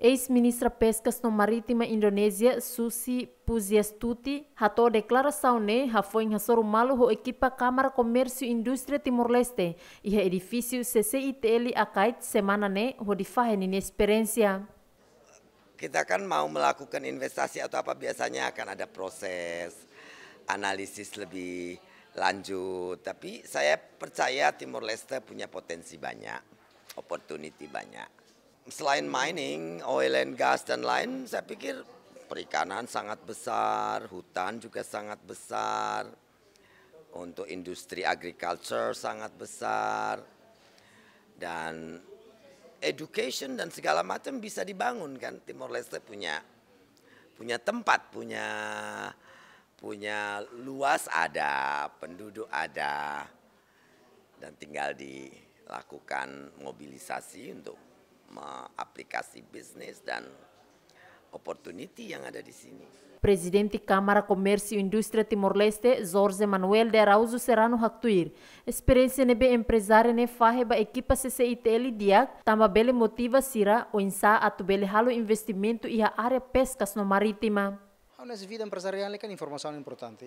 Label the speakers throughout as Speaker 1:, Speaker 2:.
Speaker 1: Ex-ministra Pescas-Marítima Indonesia Susi Pujiastuti, hato deklarasau ne ha foi em Hassoro ho ekipa Kamar Komersio e Timor-Leste iha edifisiu CCITL Akait semana ne ho difaheni ini
Speaker 2: Kita kan mau melakukan investasi atau apa biasanya akan ada proses analisis lebih lanjut. Tapi saya percaya Timor Leste punya potensi banyak, opportunity banyak selain mining, oil and gas dan lain, saya pikir perikanan sangat besar, hutan juga sangat besar, untuk industri agriculture sangat besar, dan education dan segala macam bisa dibangun kan Timor Leste punya punya tempat punya punya luas ada penduduk ada dan tinggal dilakukan mobilisasi untuk aplikasi bisnis dan opportunity yang ada di sini.
Speaker 1: Presidente Câmara Comércio e Indústria Timor-Leste, Jorge Manuel de Araújo Serrano Haktuir. Experiência nebe empresária ne farreba equipa CCITL Diak, tamba bele motiva sira o insa atu bele halo investimento e a área pescas no marítima.
Speaker 3: A nossa vida empresarial é informação importante.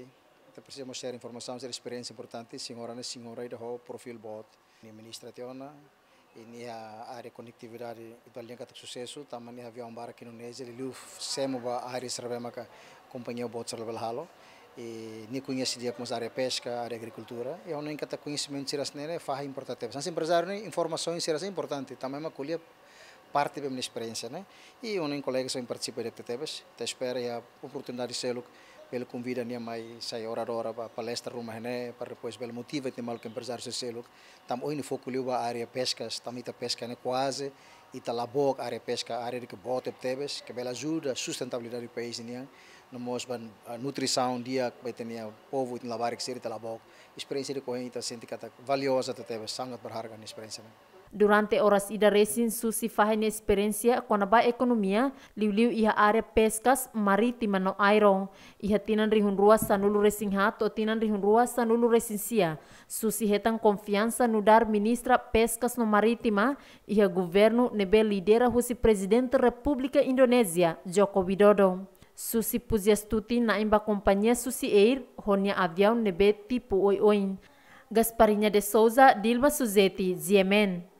Speaker 3: Então precisamos ter informação, ter experiência importante, senhora e senhora e do perfil bot. Administrativa, ini are konektividade italiana kata sucesso tamani havia um barco indonésia liu semo ba are servema ka companhia bot servel halo e ni conhece dia como área pesca área agricultura e onde kata conhecimento siras nere faz importante sans empresário né informações siras é importante também uma colher parte da minha experiência né e onde colegas são participa de tetebes te espera a oportunidade de ser bel convida ni mai sai ora ora a palestra rumah ne para depois bel motiva tem mal que empresário se selo tam oi no foco liu área pesca tam a pesca né quase e tá lá boa área pesca área de que bote tebes que bela ajuda a sustentabilidade do país né no mos a nutrição dia que tenia povo em lavar que ser tá lá boa experiência de coenta sente que tá valiosa tebes sangat berharga ni experiência né.
Speaker 1: Durante horas ida resin susi fahen experiencia con ba economía, liuliu iha area peskas maritima no airong. Iha tinan rihun ruas sanulu resin hato, tinan rihun ruas sanulu sia. Susi hetan konfiansa nudar ministra peskas no maritima iha governo nebe lidera husi presiden republika Indonesia, Joko Widodo. Susi Puziastuti na imba kompanya Susi Air, honia avião nebe tipo oi oin. Gasparinya de Souza, Dilma Suzeti, Ziemen.